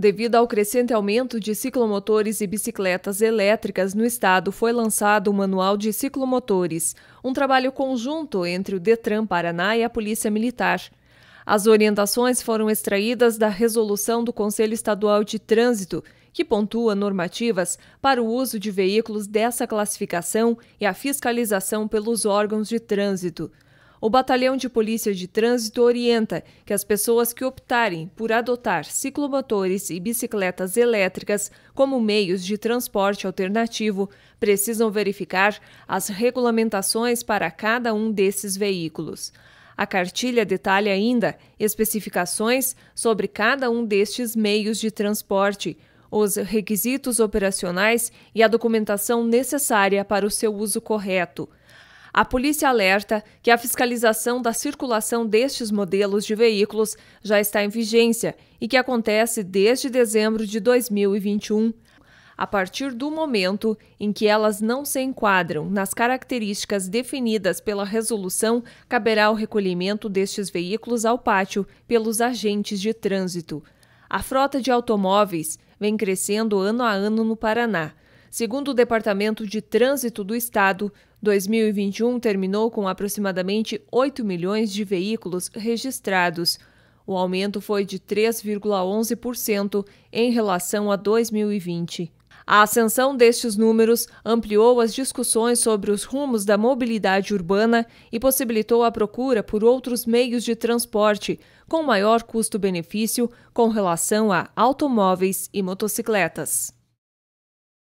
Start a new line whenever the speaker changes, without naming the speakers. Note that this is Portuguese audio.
Devido ao crescente aumento de ciclomotores e bicicletas elétricas no estado, foi lançado o Manual de Ciclomotores, um trabalho conjunto entre o Detran Paraná e a Polícia Militar. As orientações foram extraídas da resolução do Conselho Estadual de Trânsito, que pontua normativas para o uso de veículos dessa classificação e a fiscalização pelos órgãos de trânsito. O Batalhão de Polícia de Trânsito orienta que as pessoas que optarem por adotar ciclomotores e bicicletas elétricas como meios de transporte alternativo precisam verificar as regulamentações para cada um desses veículos. A cartilha detalha ainda especificações sobre cada um destes meios de transporte, os requisitos operacionais e a documentação necessária para o seu uso correto. A polícia alerta que a fiscalização da circulação destes modelos de veículos já está em vigência e que acontece desde dezembro de 2021 a partir do momento em que elas não se enquadram nas características definidas pela resolução, caberá o recolhimento destes veículos ao pátio pelos agentes de trânsito. A frota de automóveis vem crescendo ano a ano no Paraná. Segundo o Departamento de Trânsito do Estado, 2021 terminou com aproximadamente 8 milhões de veículos registrados. O aumento foi de 3,11% em relação a 2020. A ascensão destes números ampliou as discussões sobre os rumos da mobilidade urbana e possibilitou a procura por outros meios de transporte com maior custo-benefício com relação a automóveis e motocicletas.